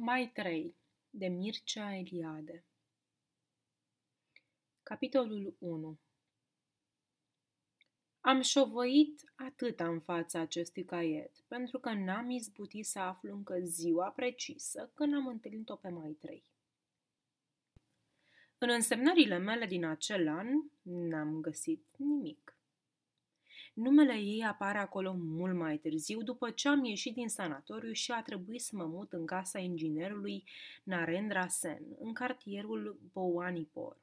Mai 3 de Mircea Eliade Capitolul 1 Am șovăit atâta în fața acestui caiet, pentru că n-am izbutit să aflu încă ziua precisă când am întâlnit-o pe Mai 3. În însemnările mele din acel an n-am găsit nimic. Numele ei apare acolo mult mai târziu, după ce am ieșit din sanatoriu și a trebuit să mă mut în casa inginerului Narendra Sen, în cartierul Bowanipur.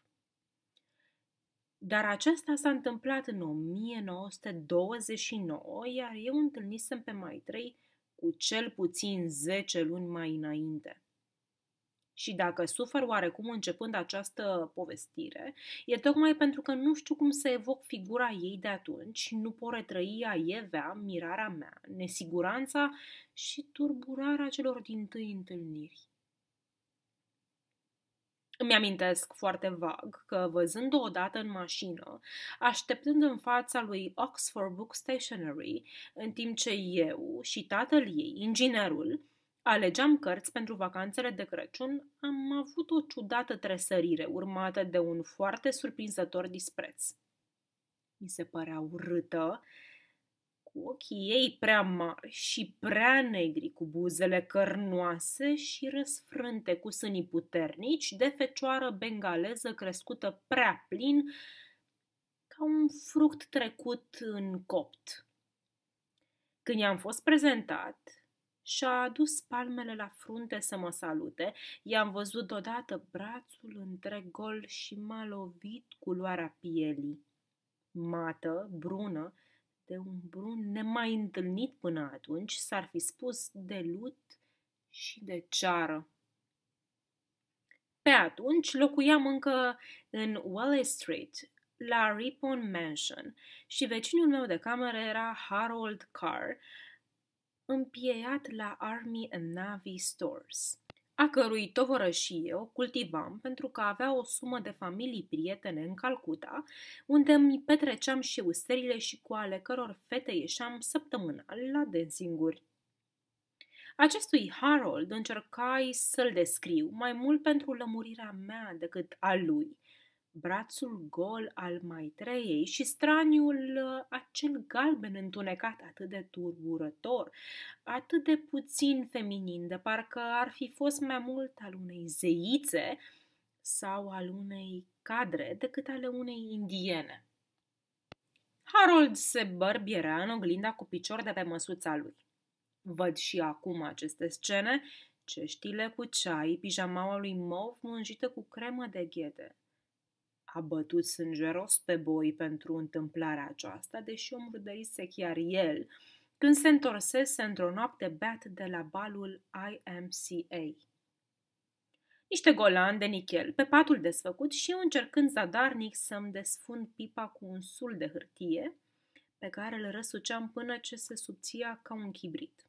Dar aceasta s-a întâmplat în 1929, iar eu întâlnisem pe mai trei cu cel puțin 10 luni mai înainte. Și dacă sufăr oarecum începând această povestire, e tocmai pentru că nu știu cum să evoc figura ei de atunci, nu pot retrăi aievea, mirarea mea, nesiguranța și turburarea celor din tâi întâlniri. Îmi amintesc foarte vag că, văzând-o odată în mașină, așteptând în fața lui Oxford Book Stationery, în timp ce eu și tatăl ei, inginerul, Alegeam cărți pentru vacanțele de Crăciun, am avut o ciudată tresărire urmată de un foarte surprinzător dispreț. Mi se părea urâtă, cu ochii ei prea mari și prea negri, cu buzele cărnoase și răsfrânte cu sânii puternici, de fecioară bengaleză crescută prea plin, ca un fruct trecut în copt. Când i-am fost prezentat, și-a adus palmele la frunte să mă salute. I-am văzut odată brațul întreg gol și m-a lovit culoarea pielii. Mată, brună, de un brun nemai întâlnit până atunci, s-ar fi spus de lut și de ceară. Pe atunci locuiam încă în Wall Street, la Ripon Mansion și vecinul meu de cameră era Harold Carr, împieiat la Army and Navy Stores, a cărui tovărășie o cultivam pentru că avea o sumă de familii prietene în Calcuta, unde îmi petreceam și usterile și cu ale căror fete ieșeam săptămânal la dancinguri. Acestui Harold încercai să-l descriu mai mult pentru lămurirea mea decât a lui, brațul gol al maitreiei și straniul ă, acel galben întunecat atât de turburător, atât de puțin feminin, de parcă ar fi fost mai mult al unei zeițe sau al unei cadre decât ale unei indiene. Harold se bărbierea în oglinda cu picior de pe măsuța lui. Văd și acum aceste scene, ceștile cu ceai, pijamaua lui mov mânjită cu cremă de ghete, a bătut sângeros pe boi pentru întâmplarea aceasta, deși o murdărise chiar el, când se întorsese într-o noapte beat de la balul IMCA. Niște golan de nichel pe patul desfăcut și eu încercând zadarnic să-mi desfund pipa cu un sul de hârtie, pe care îl răsuceam până ce se subția ca un chibrit.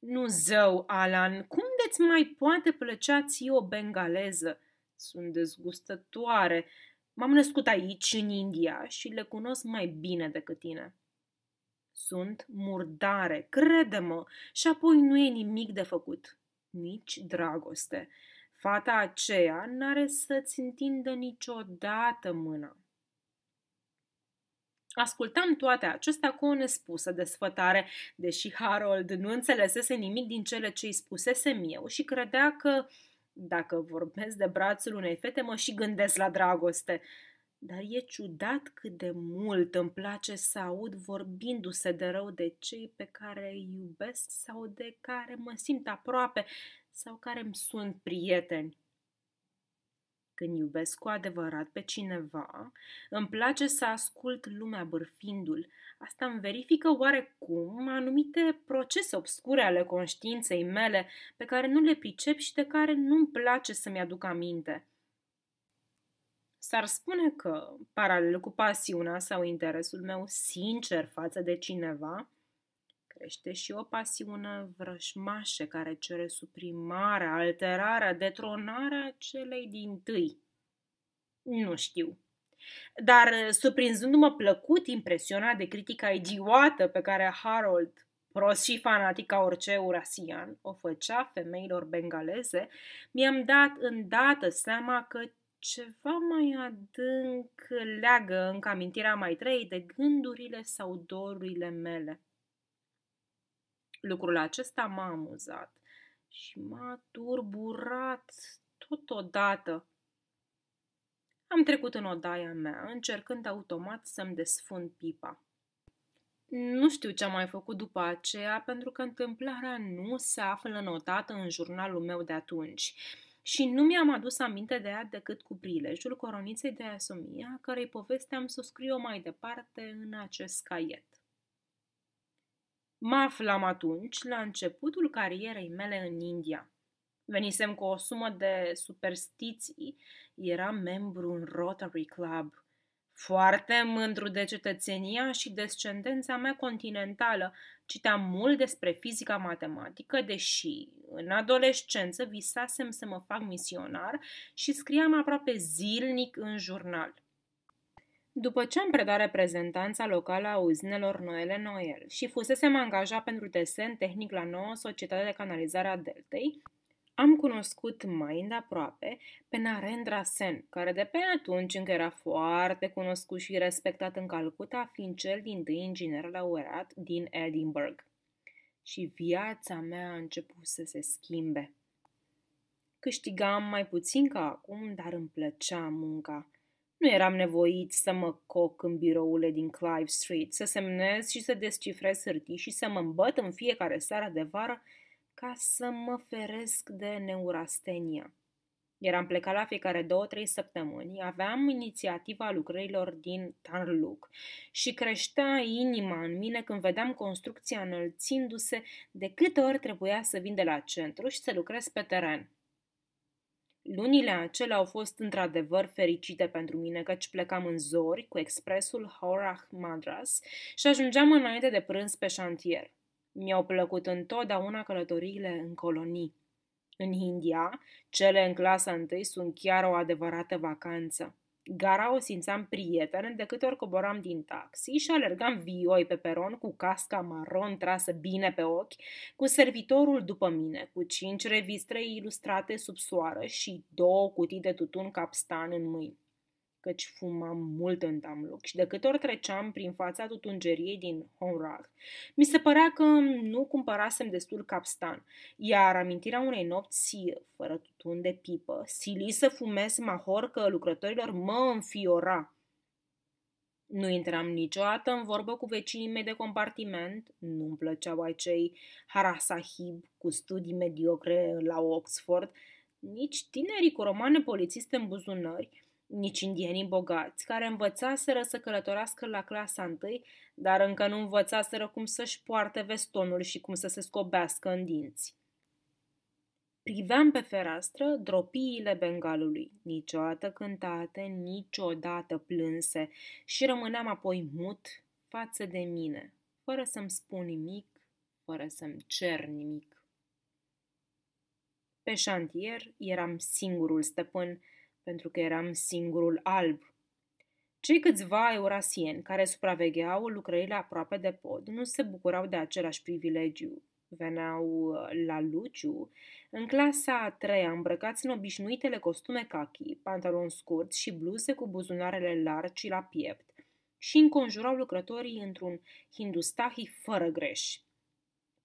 Nu zău, Alan, cum de-ți mai poate plăcea ție o bengaleză? sunt dezgustătoare. M-am născut aici, în India, și le cunosc mai bine decât tine. Sunt murdare, crede-mă, și apoi nu e nimic de făcut. Nici dragoste. Fata aceea n-are să-ți întindă niciodată mâna. Ascultam toate acestea cu o nespusă desfătare, deși Harold nu înțelesese nimic din cele ce îi spusesem eu și credea că dacă vorbesc de brațul unei fete, mă și gândesc la dragoste. Dar e ciudat cât de mult îmi place să aud vorbindu-se de rău de cei pe care îi iubesc sau de care mă simt aproape sau care îmi sunt prieteni. Când iubesc cu adevărat pe cineva, îmi place să ascult lumea bârfindu-l. Asta îmi verifică oarecum anumite procese obscure ale conștiinței mele pe care nu le pricep și de care nu-mi place să-mi aduc aminte. S-ar spune că, paralel cu pasiunea sau interesul meu sincer față de cineva, Crește și o pasiune vrășmașă care cere suprimarea, alterarea, detronarea celei din tâi. Nu știu. Dar, uh, surprinzându-mă plăcut impresiona de critica idiotă pe care Harold, prost și fanatic ca orice urasian, o făcea femeilor bengaleze, mi-am dat îndată seama că ceva mai adânc leagă încă amintirea mai trei de gândurile sau dorurile mele. Lucrul acesta m-a amuzat și m-a turburat totodată. Am trecut în odaia mea, încercând automat să-mi desfund pipa. Nu știu ce am mai făcut după aceea, pentru că întâmplarea nu se află notată în jurnalul meu de atunci și nu mi-am adus aminte de ea decât cu prilejul coroniței de asomia, cărei poveste am să o mai departe în acest caiet. Mă aflam atunci la începutul carierei mele în India. Venisem cu o sumă de superstiții, Era membru în Rotary Club. Foarte mândru de cetățenia și descendența mea continentală, citeam mult despre fizica matematică, deși în adolescență visasem să mă fac misionar și scriam aproape zilnic în jurnal – după ce am predat reprezentanța locală a uzinelor Noele Noel și fusesem angajat pentru desen tehnic la nouă societate de canalizare a Deltei, am cunoscut mai îndeaproape pe Narendra Sen, care de pe atunci încă era foarte cunoscut și respectat în Calcuta, fiind cel din tâi inginer laureat din Edinburgh. Și viața mea a început să se schimbe. Câștigam mai puțin ca acum, dar îmi plăcea munca. Nu eram nevoit să mă coc în birourile din Clive Street, să semnez și să descifrez hârtii și să mă îmbăt în fiecare seară de vară ca să mă feresc de neurastenia. Eram plecat la fiecare două-trei săptămâni, aveam inițiativa lucrărilor din Tarluc și creștea inima în mine când vedeam construcția înălțindu-se de câte ori trebuia să vin de la centru și să lucrez pe teren. Lunile acelea au fost într-adevăr fericite pentru mine, căci plecam în zori cu expresul Horach Madras și ajungeam înainte de prânz pe șantier. Mi-au plăcut întotdeauna călătoriile în colonii. În India, cele în clasa întâi sunt chiar o adevărată vacanță. Gara o simțeam prietenă de câte ori coboram din taxi și alergam vioi pe peron cu casca maron trasă bine pe ochi, cu servitorul după mine, cu cinci reviste ilustrate sub soară și două cutii de tutun capstan în mâini căci fumam mult în tamloc și de câte ori treceam prin fața tutungeriei din Honrad, mi se părea că nu cumpărasem destul capstan, iar amintirea unei nopți fără tutun de pipă, sili să fumez mahor că lucrătorilor mă înfiora. Nu intram niciodată în vorbă cu vecinii mei de compartiment, nu-mi plăceau acei harasahib cu studii mediocre la Oxford, nici tinerii cu romane polițiste în buzunări, nici indienii bogați, care învățaseră să călătorească la clasa întâi, dar încă nu învățaseră cum să-și poarte vestonul și cum să se scobească în dinți. Priveam pe fereastră dropiile bengalului, niciodată cântate, niciodată plânse, și rămâneam apoi mut față de mine, fără să-mi spun nimic, fără să-mi cer nimic. Pe șantier eram singurul stăpân, pentru că eram singurul alb. Cei câțiva eurasieni care supravegheau lucrările aproape de pod nu se bucurau de același privilegiu. Veneau uh, la Luciu, în clasa a treia, îmbrăcați în obișnuitele costume cachi, pantaloni scurți și bluze cu buzunarele largi și la piept, și înconjurau lucrătorii într-un hindustahi fără greși.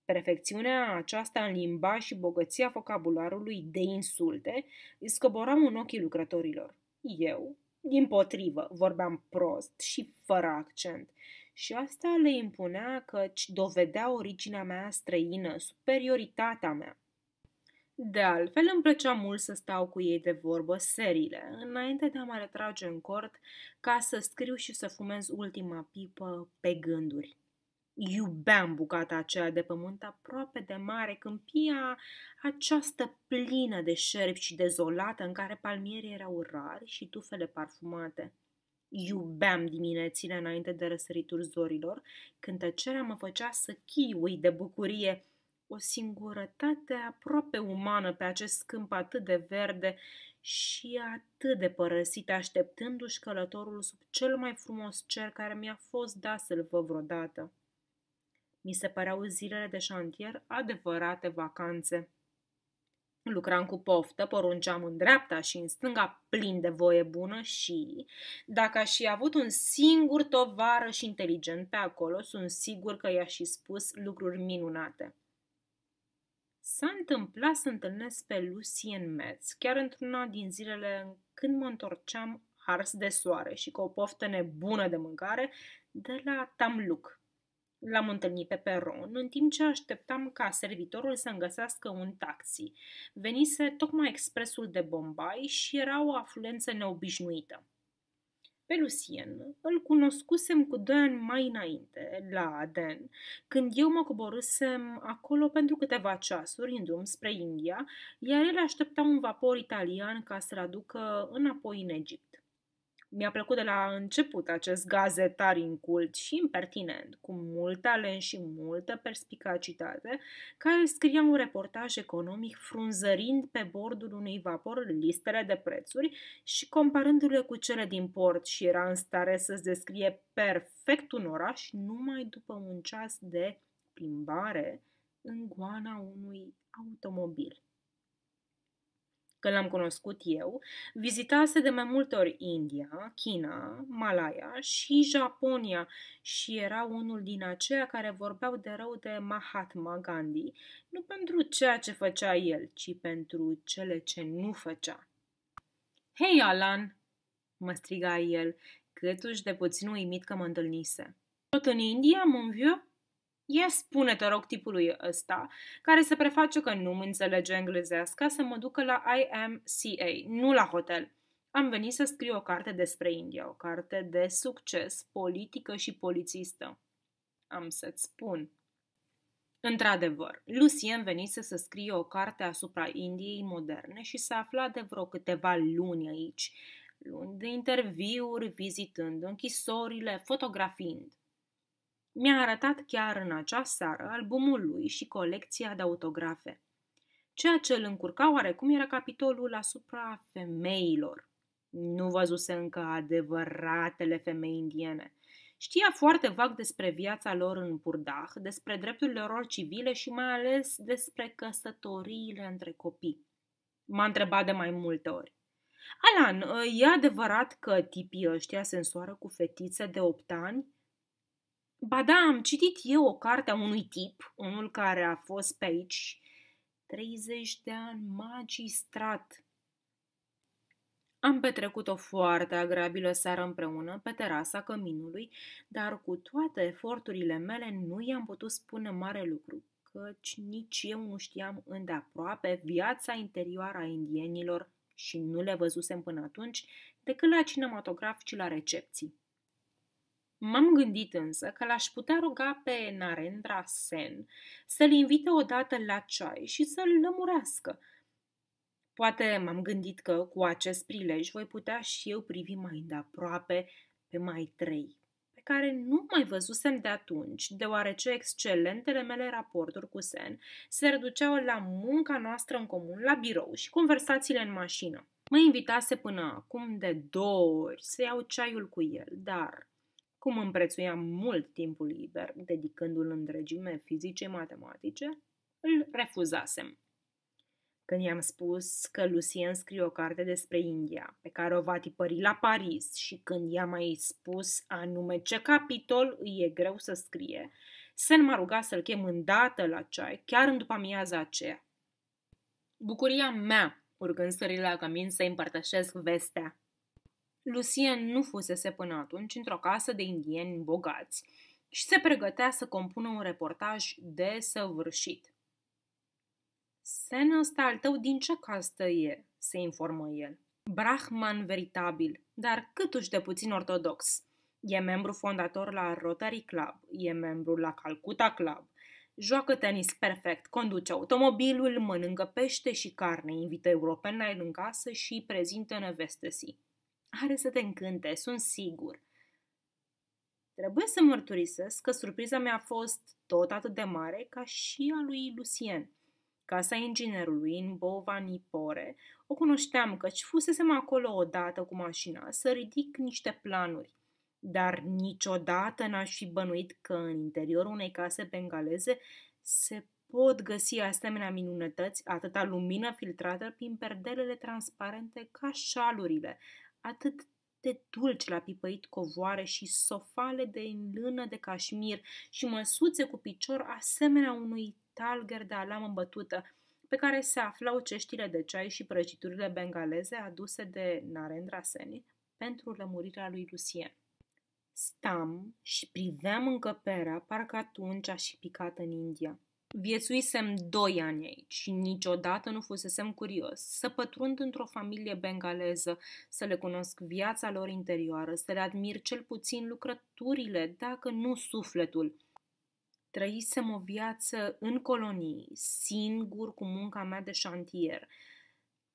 Perfecțiunea aceasta în limba și bogăția vocabularului de insulte îi scoboram în ochii lucrătorilor. Eu, din potrivă, vorbeam prost și fără accent și asta le impunea căci dovedea originea mea străină, superioritatea mea. De altfel, îmi plăcea mult să stau cu ei de vorbă serile, înainte de a mă retrage în cort ca să scriu și să fumez ultima pipă pe gânduri. Iubeam bucata aceea de pământ aproape de mare, câmpia această plină de șerpi și dezolată în care palmierii erau rari și tufele parfumate. Iubeam diminețile înainte de răsăritul zorilor, când tăcerea mă făcea să chiui de bucurie, o singurătate aproape umană pe acest câmp atât de verde și atât de părăsit, așteptându-și călătorul sub cel mai frumos cer care mi-a fost dat să-l văd vreodată. Mi se păreau zilele de șantier adevărate vacanțe. Lucram cu poftă, porunceam în dreapta și în stânga plin de voie bună și, dacă aș fi avut un singur tovară și inteligent pe acolo, sunt sigur că i-aș fi spus lucruri minunate. S-a întâmplat să întâlnesc pe Lucien Metz, chiar într-una din zilele când mă întorceam ars de soare și cu o poftă nebună de mâncare de la Tamluc, L-am întâlnit pe peron, în timp ce așteptam ca servitorul să îngăsească un taxi. Venise tocmai expresul de Bombay și era o afluență neobișnuită. Pe Lucien îl cunoscusem cu doi ani mai înainte, la Aden, când eu mă coborâsem acolo pentru câteva ceasuri în drum spre India, iar el aștepta un vapor italian ca să-l aducă înapoi în Egipt. Mi-a plăcut de la început acest gazetar incult și impertinent, cu mult talent și multă perspicacitate, care scria un reportaj economic frunzărind pe bordul unui vapor listele de prețuri și comparându-le cu cele din port și era în stare să-ți descrie perfect un oraș numai după un ceas de plimbare în goana unui automobil că l-am cunoscut eu, vizitase de mai multe ori India, China, Malaya și Japonia și era unul din aceia care vorbeau de rău de Mahatma Gandhi, nu pentru ceea ce făcea el, ci pentru cele ce nu făcea. Hei, Alan!" mă striga el, câtuși de puțin uimit că mă întâlnise. Tot în India, mon vieux?" Ia spune, te rog, tipului ăsta, care se preface că nu mă înțelege englezească, să mă ducă la IMCA, nu la hotel. Am venit să scriu o carte despre India, o carte de succes, politică și polițistă. Am să-ți spun. Într-adevăr, Lucien venise să scrie o carte asupra Indiei moderne și se aflat de vreo câteva luni aici, luni de interviuri, vizitând închisorile, fotografiind. Mi-a arătat chiar în acea seară albumul lui și colecția de autografe. Ceea ce îl încurca oarecum era capitolul asupra femeilor. Nu văzuse încă adevăratele femei indiene. Știa foarte vag despre viața lor în Purdah, despre drepturile lor civile și mai ales despre căsătoriile între copii. M-a întrebat de mai multe ori. Alan, e adevărat că tipii ăștia se însoară cu fetițe de 8 ani? Ba da, am citit eu o carte a unui tip, unul care a fost pe aici 30 de ani magistrat. Am petrecut o foarte agrabilă seară împreună pe terasa căminului, dar cu toate eforturile mele nu i-am putut spune mare lucru, căci nici eu nu știam îndeaproape viața interioară a indienilor și nu le văzusem până atunci decât la cinematograf și la recepții. M-am gândit însă că l-aș putea ruga pe Narendra Sen să-l invite odată la ceai și să-l lămurească. Poate m-am gândit că cu acest prilej voi putea și eu privi mai îndeaproape pe mai trei, pe care nu mai văzusem de atunci, deoarece excelentele mele raporturi cu Sen se reduceau la munca noastră în comun, la birou și conversațiile în mașină. Mă invitase până acum de două ori să iau ceaiul cu el, dar cum îmi prețuiam mult timpul liber, dedicându-l întregime fizice matematice, îl refuzasem. Când i-am spus că Lucien scrie o carte despre India, pe care o va tipări la Paris și când i-am mai spus anume ce capitol îi e greu să scrie, Sen m-a rugat să-l chem îndată la ceai, chiar în după amiaza aceea. Bucuria mea, urgând sările la cămin să împărtășesc vestea, Lucien nu fusese până atunci într-o casă de indieni bogați și se pregătea să compună un reportaj desăvârșit. Sena asta al tău din ce castă e?" se informă el. Brahman veritabil, dar câtuși de puțin ortodox. E membru fondator la Rotary Club, e membru la Calcuta Club, joacă tenis perfect, conduce automobilul, mănâncă pește și carne, invită europeni la el în casă și prezintă neveste are să te încânte, sunt sigur. Trebuie să mărturisesc că surpriza mea a fost tot atât de mare ca și a lui Lucien. Casa inginerului în Bova Nipore o cunoșteam căci fusesem acolo odată cu mașina să ridic niște planuri dar niciodată n-aș fi bănuit că în interiorul unei case bengaleze se pot găsi asemenea minunătăți, atâta lumină filtrată prin perdelele transparente ca șalurile, atât de dulci la pipăit covoare și sofale de lână de cașmir și măsuțe cu picior asemenea unui talger de alamă bătută, pe care se aflau ceștile de ceai și prăjiturile bengaleze aduse de Narendra Seni pentru lămurirea lui Lucien. Stam și priveam încăperea, parcă atunci aș fi picat în India. Viețuisem doi ani aici și niciodată nu fusesem curios să pătrund într-o familie bengaleză, să le cunosc viața lor interioară, să le admir cel puțin lucrăturile, dacă nu sufletul. Trăisem o viață în colonii, singur cu munca mea de șantier,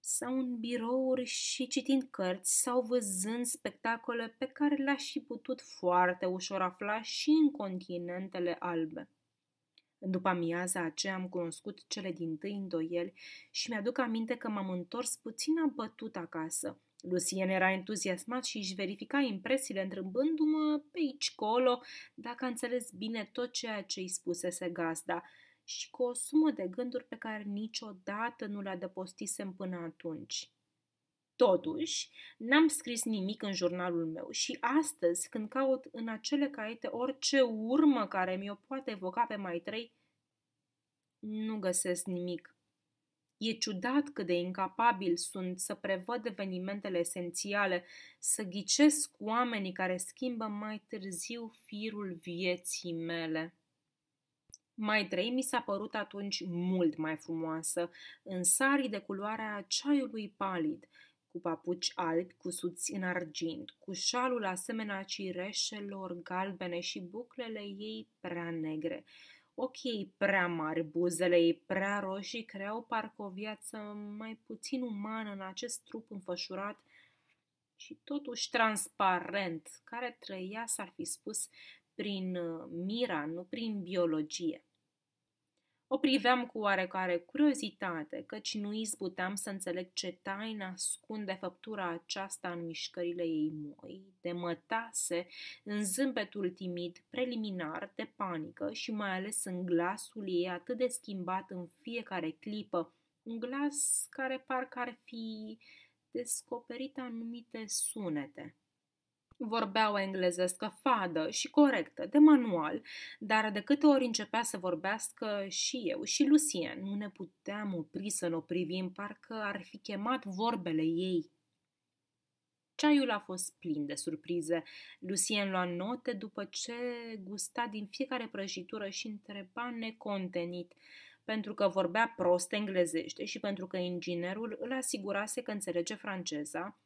sau în birouri și citind cărți sau văzând spectacole pe care le-aș fi putut foarte ușor afla și în continentele albe. În după amiaza aceea am cunoscut cele din tâi îndoieli și mi-aduc aminte că m-am întors puțin abătut acasă. Lucien era entuziasmat și își verifica impresiile întrâmbându-mă pe aici colo dacă a înțeles bine tot ceea ce îi spusese gazda și cu o sumă de gânduri pe care niciodată nu le adăpostisem până atunci. Totuși, n-am scris nimic în jurnalul meu și astăzi, când caut în acele caiete orice urmă care mi-o poate evoca pe mai trei, nu găsesc nimic. E ciudat cât de incapabil sunt să prevăd evenimentele esențiale, să ghicesc oamenii care schimbă mai târziu firul vieții mele. Mai trei mi s-a părut atunci mult mai frumoasă, în sarii de culoarea ceaiului palid cu papuci albi cusuți în argint, cu șalul asemenea cireșelor galbene și buclele ei prea negre. Ochii ei prea mari, buzele ei prea roșii creau parcă o viață mai puțin umană în acest trup înfășurat și totuși transparent, care trăia, s-ar fi spus, prin uh, mira, nu prin biologie. O priveam cu oarecare curiozitate, căci nu izbuteam să înțeleg ce taină ascunde făptura aceasta în mișcările ei moi, de mătase în zâmbetul timid preliminar de panică și mai ales în glasul ei atât de schimbat în fiecare clipă, un glas care parcă ar fi descoperit anumite sunete. Vorbea o englezescă fadă și corectă, de manual, dar de câte ori începea să vorbească și eu și Lucien, nu ne puteam opri să ne privim, parcă ar fi chemat vorbele ei. Ceaiul a fost plin de surprize. Lucien lua note după ce gusta din fiecare prăjitură și întreba necontenit, pentru că vorbea prost englezește și pentru că inginerul îl asigurase că înțelege franceza,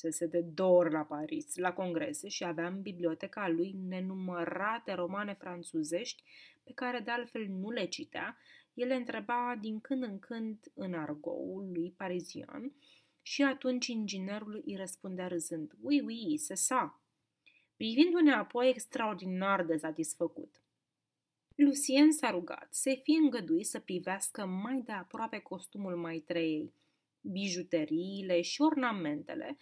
fusese de două ori la Paris, la congrese și avea în biblioteca lui nenumărate romane franțuzești pe care de altfel nu le citea, el întreba din când în când în argoul lui parizian și atunci inginerul îi răspundea râzând, Ui, ui, se sa! Privindu-ne apoi extraordinar de satisfăcut. Lucien s-a rugat să fie îngăduit să privească mai de aproape costumul maitreei, bijuteriile și ornamentele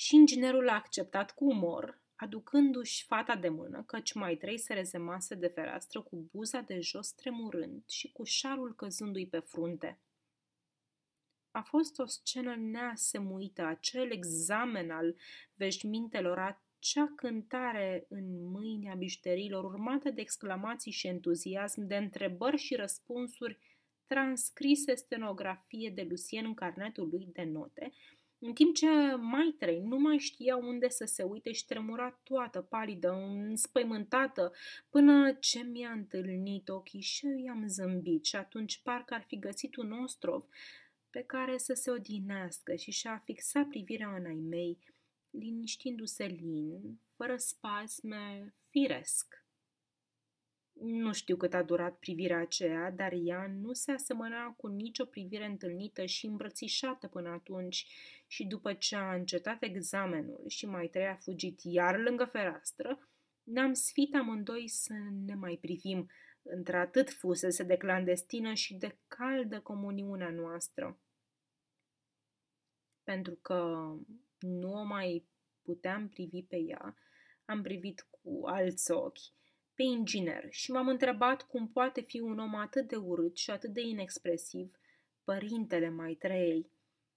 și inginerul a acceptat cu umor, aducându-și fata de mână, căci mai trei se rezemase de fereastră cu buza de jos tremurând și cu șarul căzându-i pe frunte. A fost o scenă neasemuită, acel examen al veșmintelor, acea cântare în mâinea bișterilor, urmată de exclamații și entuziasm, de întrebări și răspunsuri transcrise stenografie de Lucien în carnetul lui de note, în timp ce mai trei nu mai știa unde să se uite și tremura toată, palidă, înspăimântată, până ce mi-a întâlnit ochii și eu i-am zâmbit și atunci parcă ar fi găsit un ostrov pe care să se odinească și și-a fixat privirea în ai mei, liniștindu-se lin, fără spasme, firesc. Nu știu cât a durat privirea aceea, dar ea nu se asemăna cu nicio privire întâlnită și îmbrățișată până atunci și după ce a încetat examenul și mai trei a fugit iar lângă fereastră, ne-am sfit amândoi să ne mai privim, într-atât fusese de clandestină și de caldă comuniunea noastră. Pentru că nu o mai puteam privi pe ea, am privit cu alți ochi pe inginer și m-am întrebat cum poate fi un om atât de urât și atât de inexpresiv, părintele mai trei.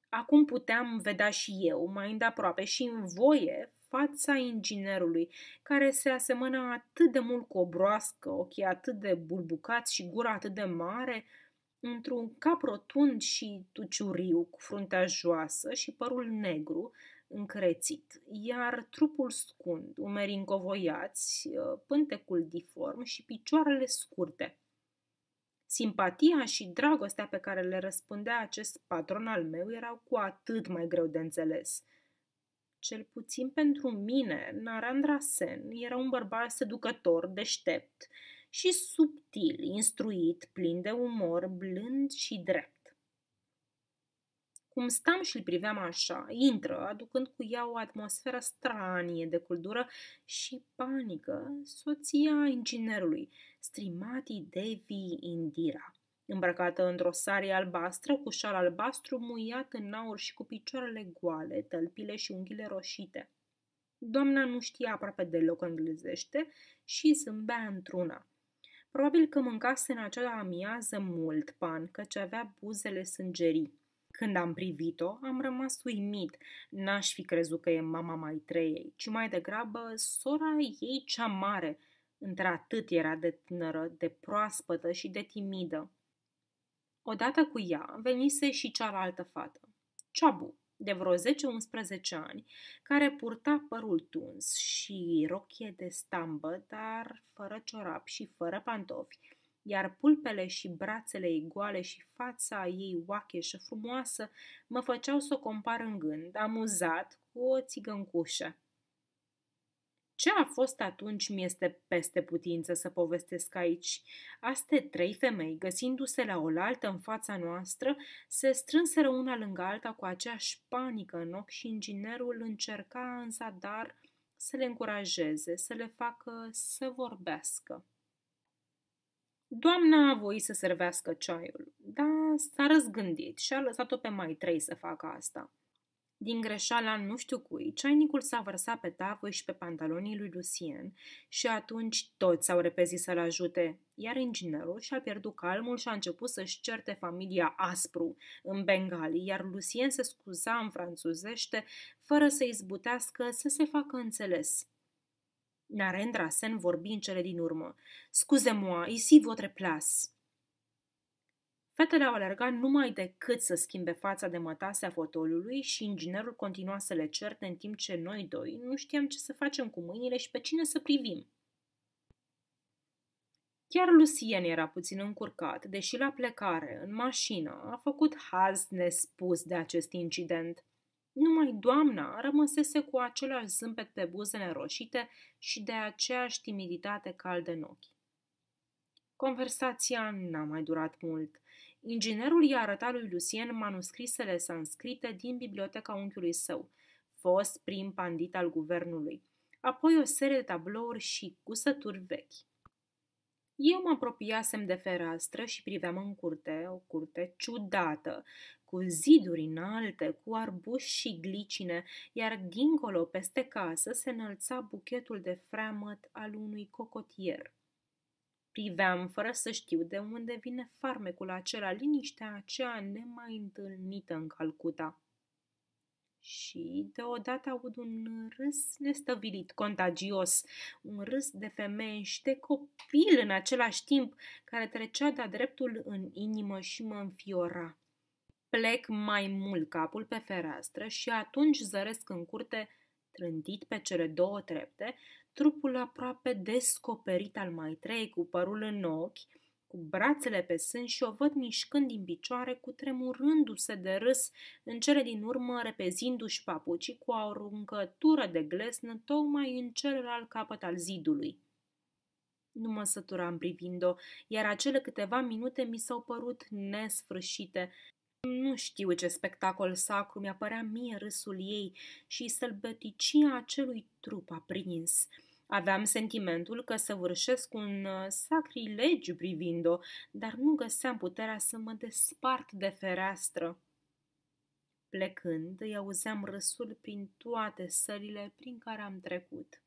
Acum puteam vedea și eu, mai îndeaproape și în voie, fața inginerului, care se asemăna atât de mult cu o broască, ochii atât de bulbucați și gura atât de mare – într-un cap rotund și tuciuriu, cu fruntea joasă și părul negru, încrețit, iar trupul scund, umeri încovoiați, uh, pântecul diform și picioarele scurte. Simpatia și dragostea pe care le răspundea acest patron al meu erau cu atât mai greu de înțeles. Cel puțin pentru mine, Narandra Sen era un bărbat seducător, deștept, și subtil, instruit, plin de umor, blând și drept. Cum stam și l priveam așa, intră, aducând cu ea o atmosferă stranie de cultură și panică, soția inginerului, Strimati Devi Indira îmbrăcată într-o sare albastră cu șal albastru muiat în aur și cu picioarele goale, tălpile și unghiile roșite. Doamna nu știa aproape deloc englezește și zâmbea într-una. Probabil că mâncase în acea amiază mult pan, căci avea buzele sângerii. Când am privit-o, am rămas uimit. N-aș fi crezut că e mama mai treiei, ci mai degrabă sora ei cea mare. Într-atât era de tânără, de proaspătă și de timidă. Odată cu ea venise și cealaltă fată, Ceabu, de vreo 10-11 ani, care purta părul tuns și rochie de stambă, dar fără ciorap și fără pantofi, iar pulpele și brațele ei goale și fața ei și frumoasă mă făceau să o compar în gând, amuzat, cu o țigăncușă. Ce a fost atunci mi este peste putință să povestesc aici. Aste trei femei, găsindu-se la oaltă în fața noastră, se strânseră una lângă alta cu aceeași panică în ochi și inginerul încerca în zadar să le încurajeze, să le facă să vorbească. Doamna a voit să servească ceaiul, dar s-a răzgândit și a lăsat-o pe mai trei să facă asta. Din greșeala nu știu cui, ceainicul s-a vărsat pe tavă și pe pantalonii lui Lucien și atunci toți s-au repezit să-l ajute, iar inginerul și-a pierdut calmul și a început să-și certe familia aspru în bengali, iar Lucien se scuza în franțuzește fără să izbutească să se facă înțeles. Narendra Sen vorbi în cele din urmă. Scuze-moi, ici votre place. Fetele au alergat numai decât să schimbe fața de mătasea fotolului și inginerul continua să le certe în timp ce noi doi nu știam ce să facem cu mâinile și pe cine să privim. Chiar Lucien era puțin încurcat, deși la plecare, în mașină, a făcut haz nespus de acest incident. Numai doamna rămăsese cu același zâmbet pe buzele roșite și de aceeași timiditate caldă în ochi. Conversația n-a mai durat mult. Inginerul i-a arătat lui Lucien manuscrisele sanscrite din biblioteca unchiului său, fost prim pandit al guvernului, apoi o serie de tablouri și cusături vechi. Eu mă apropiasem de fereastră și priveam în curte, o curte ciudată, cu ziduri înalte, cu arbuși și glicine, iar dincolo, peste casă, se înălța buchetul de freamăt al unui cocotier. Priveam fără să știu de unde vine farmecul acela, liniștea aceea nemai întâlnită în Calcuta. Și deodată aud un râs nestăvilit, contagios, un râs de femei și de copil în același timp, care trecea de-a dreptul în inimă și mă înfiora. Plec mai mult capul pe fereastră și atunci zăresc în curte, trântit pe cele două trepte, trupul aproape descoperit al mai trei cu părul în ochi, cu brațele pe sân și o văd mișcând din picioare, cu tremurându-se de râs, în cele din urmă repezindu-și papucii cu o aruncătură de glesnă tocmai în celălalt capăt al zidului. Nu mă săturam privind-o, iar acele câteva minute mi s-au părut nesfârșite, nu știu ce spectacol sacru mi-a părea mie râsul ei și sălbăticia acelui trup aprins. Aveam sentimentul că săvârșesc un uh, sacrilegiu privind-o, dar nu găseam puterea să mă despart de fereastră. Plecând, îi auzeam râsul prin toate sările prin care am trecut.